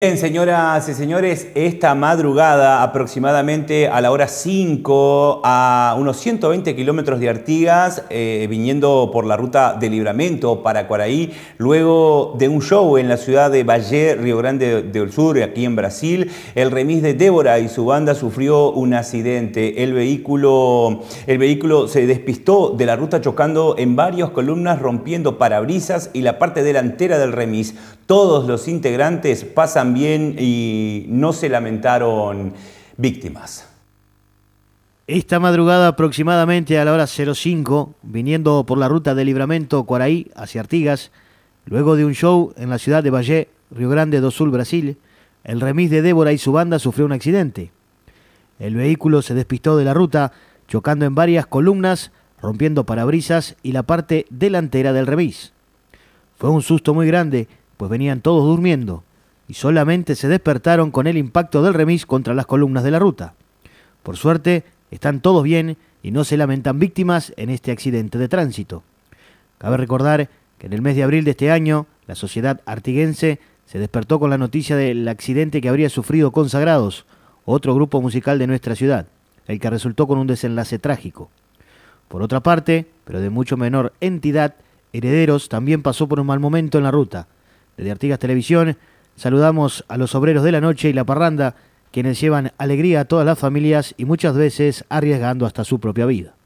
Bien, señoras y señores, esta madrugada, aproximadamente a la hora 5, a unos 120 kilómetros de Artigas, eh, viniendo por la ruta de Libramento para Cuaraí, luego de un show en la ciudad de Valle, Río Grande del Sur, aquí en Brasil, el remis de Débora y su banda sufrió un accidente. El vehículo, el vehículo se despistó de la ruta chocando en varias columnas, rompiendo parabrisas y la parte delantera del remis. Todos los integrantes pasan y no se lamentaron víctimas. Esta madrugada aproximadamente a la hora 05, viniendo por la ruta de Libramento Cuaraí hacia Artigas, luego de un show en la ciudad de Valle, Río Grande do Sul, Brasil, el remis de Débora y su banda sufrió un accidente. El vehículo se despistó de la ruta, chocando en varias columnas, rompiendo parabrisas y la parte delantera del remis. Fue un susto muy grande, pues venían todos durmiendo y solamente se despertaron con el impacto del remis contra las columnas de la ruta. Por suerte, están todos bien y no se lamentan víctimas en este accidente de tránsito. Cabe recordar que en el mes de abril de este año, la sociedad artiguense se despertó con la noticia del accidente que habría sufrido Consagrados, otro grupo musical de nuestra ciudad, el que resultó con un desenlace trágico. Por otra parte, pero de mucho menor entidad, Herederos también pasó por un mal momento en la ruta. Desde Artigas Televisión Saludamos a los obreros de la noche y la parranda, quienes llevan alegría a todas las familias y muchas veces arriesgando hasta su propia vida.